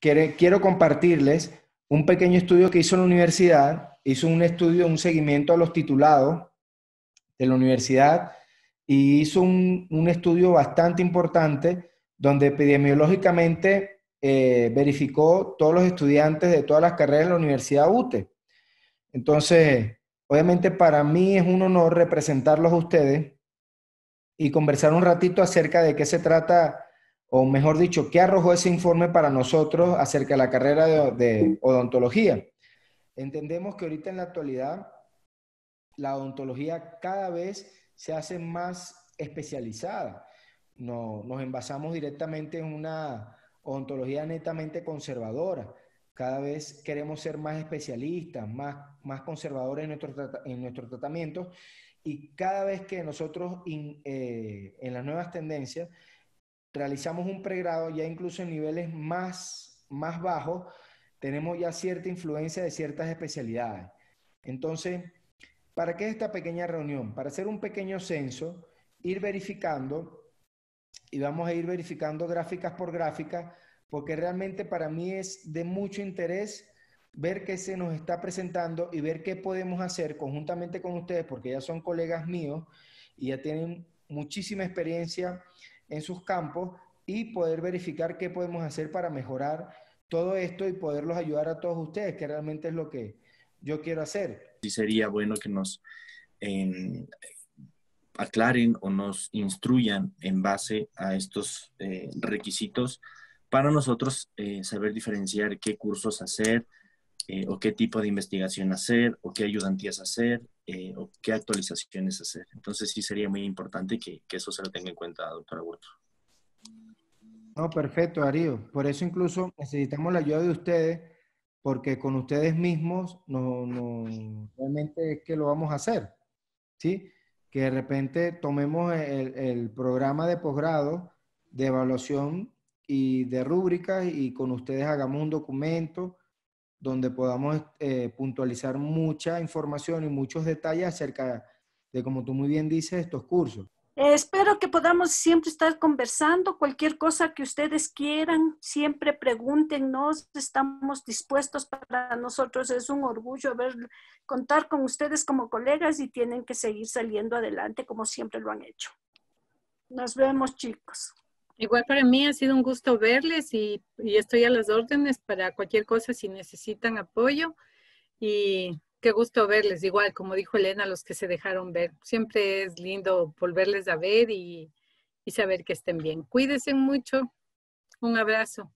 quiero compartirles un pequeño estudio que hizo la universidad, hizo un estudio, un seguimiento a los titulados de la universidad y hizo un, estudio bastante importante donde epidemiológicamente eh, verificó todos los estudiantes de todas las carreras de la Universidad UTE. Entonces, obviamente para mí es un honor representarlos a ustedes y conversar un ratito acerca de qué se trata o mejor dicho, qué arrojó ese informe para nosotros acerca de la carrera de, odontología. Entendemos que ahorita en la actualidad la odontología cada vez se hace más especializada. No, nos envasamos directamente en una odontología netamente conservadora. Cada vez queremos ser más especialistas, más, más conservadores en nuestro, en nuestro tratamiento y cada vez que nosotros eh, en las nuevas tendencias realizamos un pregrado ya incluso en niveles más, más bajos, tenemos ya cierta influencia de ciertas especialidades. Entonces, ¿para qué esta pequeña reunión? Para hacer un pequeño censo, ir verificando y vamos a ir verificando gráficas por gráficas, porque realmente para mí es de mucho interés ver qué se nos está presentando y ver qué podemos hacer conjuntamente con ustedes, porque ya son colegas míos y ya tienen muchísima experiencia en sus campos y poder verificar qué podemos hacer para mejorar todo esto y poderlos ayudar a todos ustedes, que realmente es lo que yo quiero hacer. Sí sería bueno que nos em, aclaren o nos instruyan en base a estos eh, requisitos para nosotros eh, saber diferenciar qué cursos hacer eh, o qué tipo de investigación hacer o qué ayudantías hacer eh, o qué actualizaciones hacer. Entonces sí sería muy importante que, que eso se lo tenga en cuenta, doctora Huerto. No, perfecto, Darío. Por eso incluso necesitamos la ayuda de ustedes, porque con ustedes mismos no, no realmente es que lo vamos a hacer. ¿sí? Que de repente tomemos el, el programa de posgrado de evaluación y de rúbricas y con ustedes hagamos un documento donde podamos eh, puntualizar mucha información y muchos detalles acerca de, como tú muy bien dices, estos cursos. Eh, espero que podamos siempre estar conversando. Cualquier cosa que ustedes quieran, siempre pregúntenos. Estamos dispuestos. Para nosotros es un orgullo contar con ustedes como colegas y tienen que seguir saliendo adelante como siempre lo han hecho. Nos vemos, chicos. Igual para mí ha sido un gusto verles y, estoy a las órdenes para cualquier cosa si necesitan apoyo. Y qué gusto verles. Igual, como dijo Elena, los que se dejaron ver. Siempre es lindo volverles a ver y, y saber que estén bien. Cuídense mucho. Un abrazo.